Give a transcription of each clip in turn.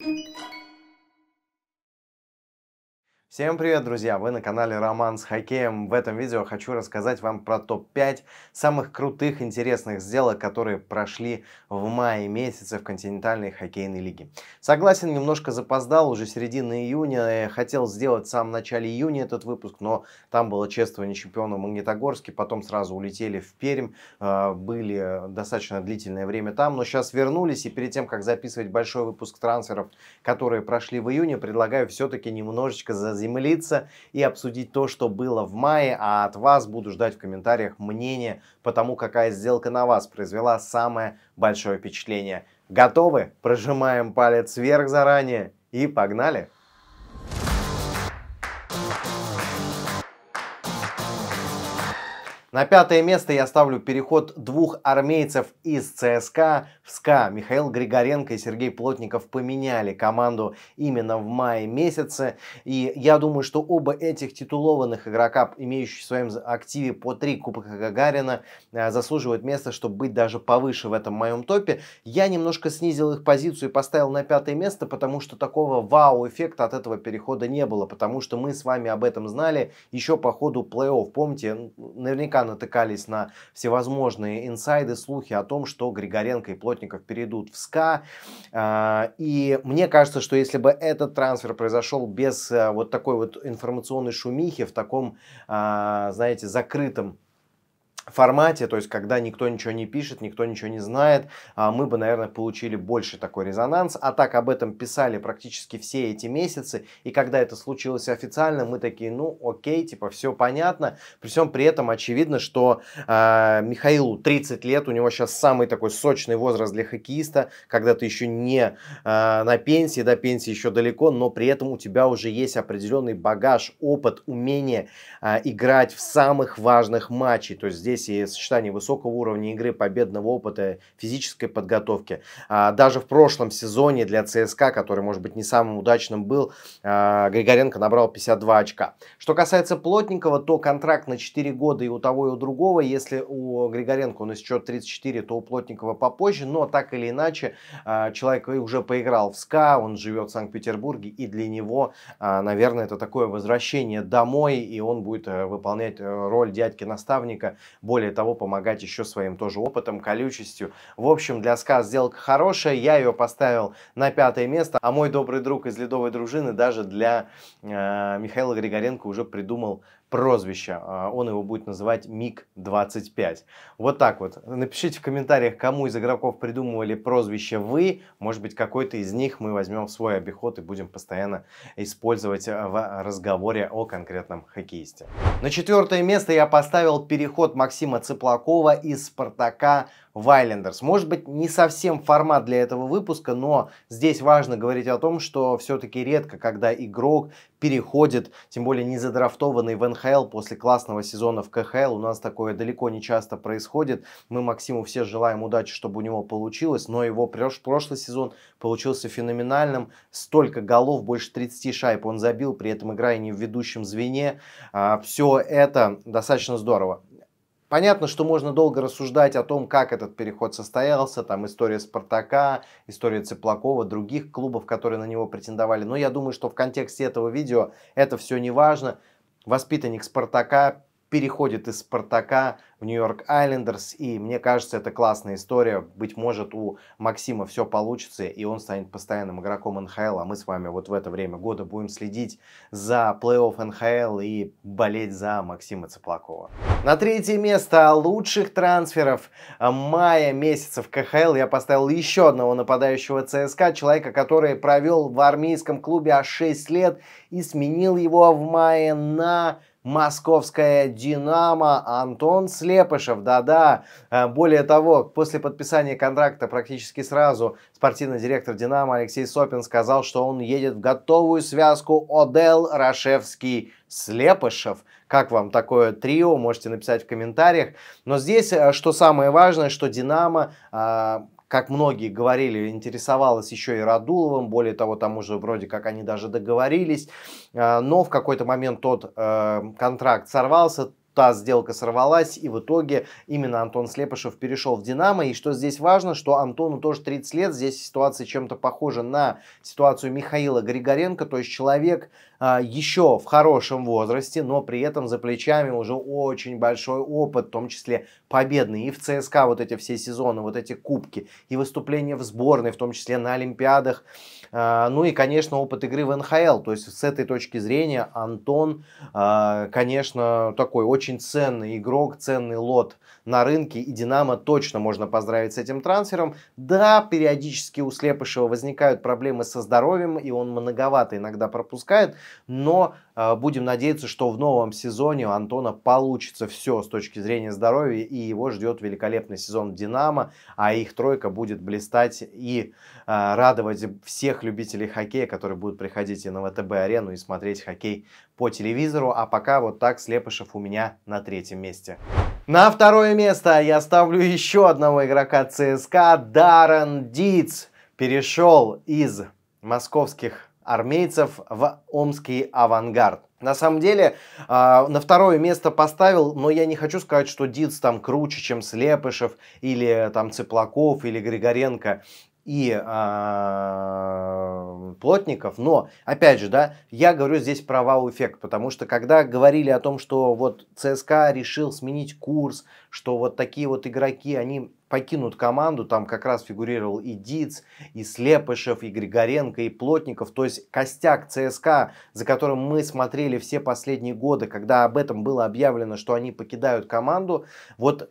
Thank you. Всем привет, друзья! Вы на канале Роман с хоккеем. В этом видео хочу рассказать вам про топ-5 самых крутых интересных сделок, которые прошли в мае месяце в континентальной хоккейной лиге. Согласен, немножко запоздал, уже середина июня. Я э, хотел сделать в самом начале июня этот выпуск, но там было чествование чемпиона в Магнитогорске, потом сразу улетели в Пермь, э, были достаточно длительное время там, но сейчас вернулись и перед тем, как записывать большой выпуск трансферов, которые прошли в июне, предлагаю все-таки немножечко за приземлиться и обсудить то, что было в мае, а от вас буду ждать в комментариях мнение по тому, какая сделка на вас произвела самое большое впечатление. Готовы? Прожимаем палец вверх заранее и погнали! На пятое место я ставлю переход двух армейцев из ЦСКА в СКА. Михаил Григоренко и Сергей Плотников поменяли команду именно в мае месяце. И я думаю, что оба этих титулованных игрока, имеющих в своем активе по три Кубка Гагарина, э, заслуживают места, чтобы быть даже повыше в этом моем топе. Я немножко снизил их позицию и поставил на пятое место, потому что такого вау-эффекта от этого перехода не было, потому что мы с вами об этом знали еще по ходу плей-офф. Помните, наверняка наверняка натыкались на всевозможные инсайды, слухи о том, что Григоренко и Плотников перейдут в СКА. А, и мне кажется, что если бы этот трансфер произошел без э, вот такой вот информационной шумихи, в таком, а, знаете, закрытом формате, то есть когда никто ничего не пишет, никто ничего не знает, а мы бы, наверное, получили больше такой резонанс. А так об этом писали практически все эти месяцы, и когда это случилось официально, мы такие, ну окей, типа все понятно. При всем при этом очевидно, что э, Михаилу 30 лет, у него сейчас самый такой сочный возраст для хоккеиста, когда ты еще не э, на пенсии, до пенсии еще далеко, но при этом у тебя уже есть определенный багаж, опыт, умение э, играть в самых важных матчей. То есть здесь равновесии, сочетании высокого уровня игры, победного опыта, физической подготовки. А, даже в прошлом сезоне для ЦСКА, который, может быть, не самым удачным был, а, Григоренко набрал 52 очка. Что касается Плотникова, то контракт на 4 года и у того, и у другого. Если у Григоренко он еще 34, то у Плотникова попозже. Но так или иначе, а, человек уже поиграл в СКА, он живет в Санкт-Петербурге, и для него, наверное, это такое возвращение домой, и он будет э, выполнять э, роль дядьки-наставника более того, помогать еще своим тоже опытом, колючестью. В общем, для СКА сделка хорошая, я ее поставил на пятое место, а мой добрый друг из ледовой дружины даже для э, Михаила Григоренко уже придумал прозвище. А, он его будет называть МиГ-25. Вот так вот. Напишите в комментариях, кому из игроков придумывали прозвище вы. Может быть, какой-то из них мы возьмем в свой обиход и будем постоянно использовать а, в разговоре о конкретном хоккеисте. На четвертое место я поставил переход Максима Цыплакова из «Спартака» Вайлендерс. Может быть, не совсем формат для этого выпуска, но здесь важно говорить о том, что все-таки редко, когда игрок переходит, тем более не задрафтованный в НХЛ после классного сезона в КХЛ. У нас такое далеко не часто происходит. Мы Максиму все желаем удачи, чтобы у него получилось, но его прошлый сезон получился феноменальным. Столько голов, больше 30 шайб он забил, при этом играя не в ведущем звене. А, все это достаточно здорово. Понятно, что можно долго рассуждать о том, как этот переход состоялся, там история Спартака, история Цыплакова, других клубов, которые на него претендовали, но я думаю, что в контексте этого видео это все не важно. Воспитанник Спартака переходит из «Спартака» в «Нью-Йорк Айлендерс». И мне кажется, это классная история. Быть может, у Максима все получится, и он станет постоянным игроком НХЛ. А мы с вами вот в это время года будем следить за плей-офф НХЛ и болеть за Максима Цыплакова. На третье место лучших трансферов мая месяца в КХЛ я поставил еще одного нападающего ЦСКА, человека, который провел в армейском клубе аж 6 лет и сменил его в мае на московская «Динамо» Антон Слепышев. Да-да, э, более того, после подписания контракта практически сразу спортивный директор «Динамо» Алексей Сопин сказал, что он едет в готовую связку «Одел Рашевский». Слепышев. Как вам такое трио? Можете написать в комментариях. Но здесь, э, что самое важное, что «Динамо» э, как многие говорили, интересовалась еще и Радуловым, более того, там уже вроде как они даже договорились, э, но в какой-то момент тот э, контракт сорвался, та сделка сорвалась, и в итоге именно Антон Слепышев перешел в «Динамо». И что здесь важно, что Антону тоже 30 лет, здесь ситуация чем-то похожа на ситуацию Михаила Григоренко, то есть человек э, еще в хорошем возрасте, но при этом за плечами уже очень большой опыт, в том числе победный и в ЦСКА вот эти все сезоны, вот эти кубки, и выступления в сборной, в том числе на Олимпиадах, э, ну и, конечно, опыт игры в НХЛ. То есть с этой точки зрения Антон, э, конечно, такой очень очень ценный игрок, ценный лот на рынке, и Динамо точно можно поздравить с этим трансфером. Да, периодически у Слепышева возникают проблемы со здоровьем, и он многовато иногда пропускает, но Э, будем надеяться, что в новом сезоне у Антона получится все с точки зрения здоровья, и его ждет великолепный сезон «Динамо», а их тройка будет блистать и э, радовать всех любителей хоккея, которые будут приходить и на ВТБ-арену и смотреть хоккей по телевизору. А пока вот так Слепышев у меня на третьем месте. На второе место я ставлю еще одного игрока ЦСКА. Даррен Диц перешел из московских армейцев в омский авангард. На самом деле, а, на второе место поставил, но я не хочу сказать, что Диц там круче, чем Слепышев, или там Цыплаков, или Григоренко и а, плотников, но опять же, да, я говорю здесь про вау-эффект, потому что когда говорили о том, что вот ЦСКА решил сменить курс, что вот такие вот игроки, они покинут команду. Там как раз фигурировал и Диц, и Слепышев, и Григоренко, и Плотников. То есть костяк ЦСКА, за которым мы смотрели все последние годы, когда об этом было объявлено, что они покидают команду. Вот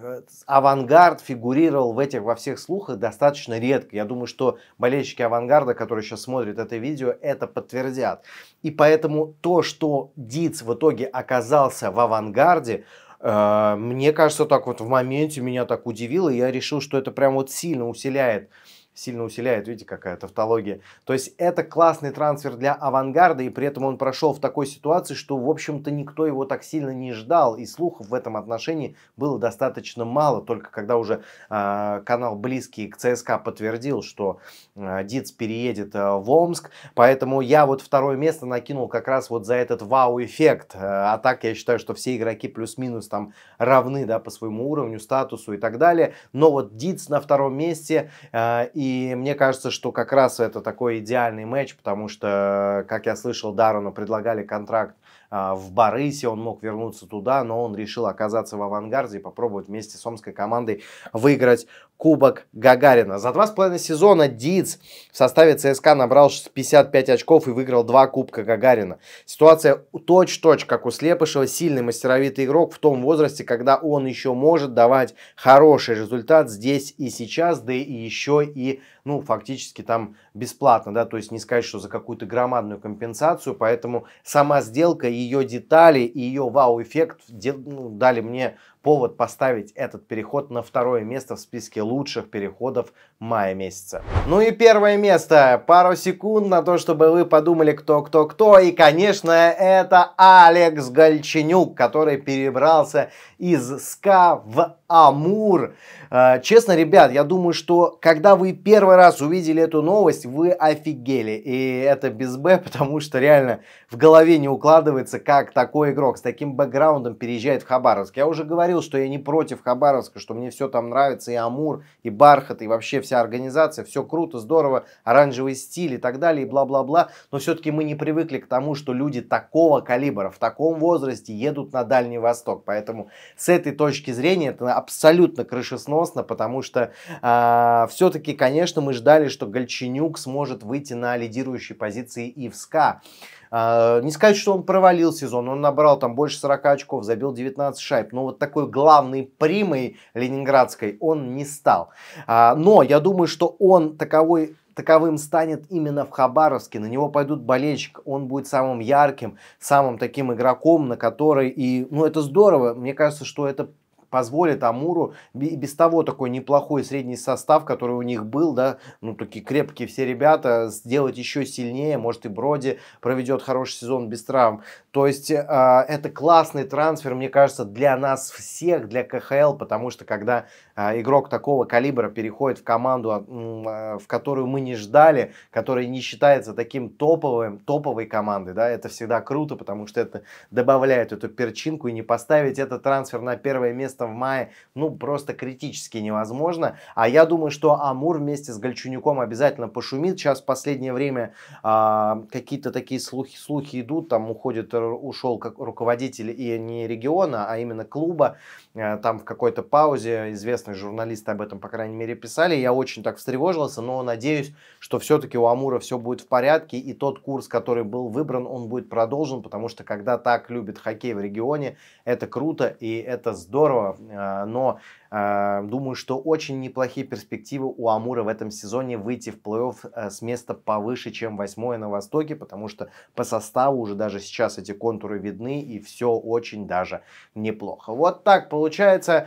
э, авангард фигурировал в этих во всех слухах достаточно редко. Я думаю, что болельщики авангарда, которые сейчас смотрят это видео, это подтвердят. И поэтому то, что Диц в итоге оказался в авангарде, а, мне кажется, так вот в моменте меня так удивило, я решил, что это прям вот сильно усиляет сильно усиляет. Видите, какая тавтология. То есть это классный трансфер для авангарда, и при этом он прошел в такой ситуации, что, в общем-то, никто его так сильно не ждал, и слухов в этом отношении было достаточно мало, только когда уже э, канал близкий к ЦСКА подтвердил, что э, Диц переедет э, в Омск, поэтому я вот второе место накинул как раз вот за этот вау-эффект, э, а так я считаю, что все игроки плюс-минус там равны, да, по своему уровню, статусу и так далее, но вот Диц на втором месте э, и и мне кажется, что как раз это такой идеальный матч, потому что, как я слышал, Дарону предлагали контракт а, в Барысе, он мог вернуться туда, но он решил оказаться в авангарде и попробовать вместе с омской командой выиграть Кубок Гагарина. За два с половиной сезона Диц в составе ЦСКА набрал 55 очков и выиграл два Кубка Гагарина. Ситуация точь-точь, как у Слепышева, сильный мастеровитый игрок в том возрасте, когда он еще может давать хороший результат здесь и сейчас, да и еще и ну, фактически там бесплатно, да, то есть не сказать, что за какую-то громадную компенсацию, поэтому сама сделка, ее детали и ее вау-эффект ну, дали мне повод поставить этот переход на второе место в списке лучших переходов мая месяца. Ну и первое место. Пару секунд на то, чтобы вы подумали, кто, кто, кто. И, конечно, это Алекс Гольченюк, который перебрался из СКА в Амур. А, честно, ребят, я думаю, что когда вы первый раз увидели эту новость, вы офигели. И это без Б, потому что реально в голове не укладывается, как такой игрок с таким бэкграундом переезжает в Хабаровск. Я уже говорил говорил, что я не против Хабаровска, что мне все там нравится, и Амур, и Бархат, и вообще вся организация, все круто, здорово, оранжевый стиль и так далее, и бла-бла-бла. Но все-таки мы не привыкли к тому, что люди такого калибра, в таком возрасте едут на Дальний Восток. Поэтому с этой точки зрения это абсолютно крышесносно, потому что э, а, все-таки, конечно, мы ждали, что Гольчинюк сможет выйти на лидирующие позиции и в СКА. А, не сказать, что он провалил сезон, он набрал там больше 40 очков, забил 19 шайб, но вот такой главной примой ленинградской он не стал. А, но я думаю, что он таковой таковым станет именно в Хабаровске. На него пойдут болельщики, он будет самым ярким, самым таким игроком, на который и... Ну, это здорово. Мне кажется, что это позволит Амуру без того такой неплохой средний состав, который у них был, да, ну такие крепкие все ребята, сделать еще сильнее, может и Броди проведет хороший сезон без травм. То есть а, это классный трансфер, мне кажется, для нас всех, для КХЛ, потому что когда а, игрок такого калибра переходит в команду, а, в которую мы не ждали, которая не считается таким топовым, топовой командой, да, это всегда круто, потому что это добавляет эту перчинку и не поставить этот трансфер на первое место место в мае, ну, просто критически невозможно. А я думаю, что Амур вместе с Гольчунюком обязательно пошумит. Сейчас в последнее время а, какие-то такие слухи, слухи идут, там уходит, э, ушел как руководитель и не региона, а именно клуба. А, там в какой-то паузе известные журналисты об этом, по крайней мере, писали. Я очень так встревожился, но надеюсь, что все-таки у Амура все будет в порядке, и тот курс, который был выбран, он будет продолжен, потому что когда так любит хоккей в регионе, это круто и это здорово здорово, э, но э, думаю, что очень неплохие перспективы у Амура в этом сезоне выйти в плей-офф э, с места повыше, чем восьмое на Востоке, потому что по составу уже даже сейчас эти контуры видны и все очень даже неплохо. Вот так получается.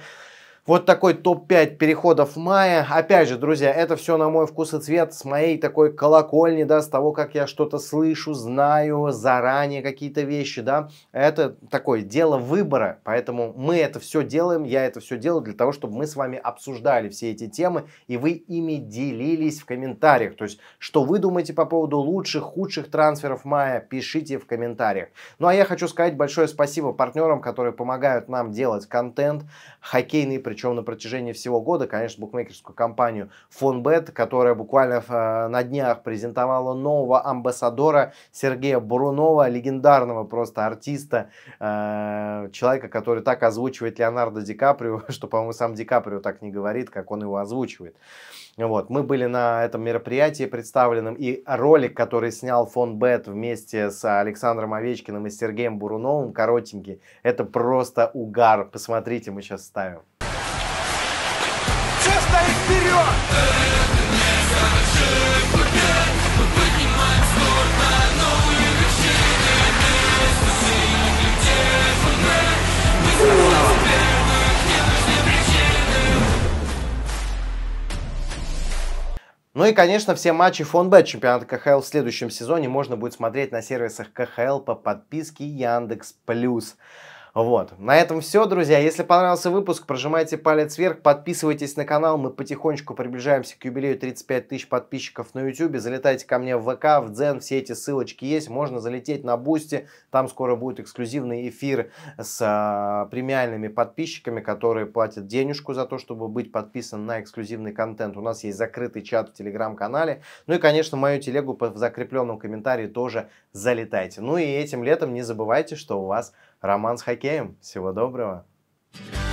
Вот такой топ-5 переходов мая. Опять же, друзья, это все на мой вкус и цвет, с моей такой колокольни, да, с того, как я что-то слышу, знаю заранее какие-то вещи, да. Это такое дело выбора, поэтому мы это все делаем, я это все делаю для того, чтобы мы с вами обсуждали все эти темы, и вы ими делились в комментариях. То есть, что вы думаете по поводу лучших, худших трансферов мая, пишите в комментариях. Ну, а я хочу сказать большое спасибо партнерам, которые помогают нам делать контент хоккейный, причем причем на протяжении всего года, конечно, букмекерскую компанию Fonbet, которая буквально э, на днях презентовала нового амбассадора Сергея Бурунова, легендарного просто артиста, э, человека, который так озвучивает Леонардо Ди Каприо, что, по-моему, сам Ди Каприо так не говорит, как он его озвучивает. Вот. Мы были на этом мероприятии представленным, и ролик, который снял фон Бет вместе с Александром Овечкиным и Сергеем Буруновым, коротенький, это просто угар. Посмотрите, мы сейчас ставим. Все стоит вперед! Ну и, конечно, все матчи фонбет чемпионата КХЛ в следующем сезоне можно будет смотреть на сервисах КХЛ по подписке Яндекс Плюс. Вот. На этом все, друзья. Если понравился выпуск, прожимайте палец вверх, подписывайтесь на канал. Мы потихонечку приближаемся к юбилею 35 тысяч подписчиков на YouTube. Залетайте ко мне в ВК, в Дзен, все эти ссылочки есть. Можно залететь на Бусти, там скоро будет эксклюзивный эфир с а, премиальными подписчиками, которые платят денежку за то, чтобы быть подписан на эксклюзивный контент. У нас есть закрытый чат в Телеграм-канале. Ну и, конечно, мою телегу в закрепленном комментарии тоже залетайте. Ну и этим летом не забывайте, что у вас роман с хоккеем. Всего доброго! thank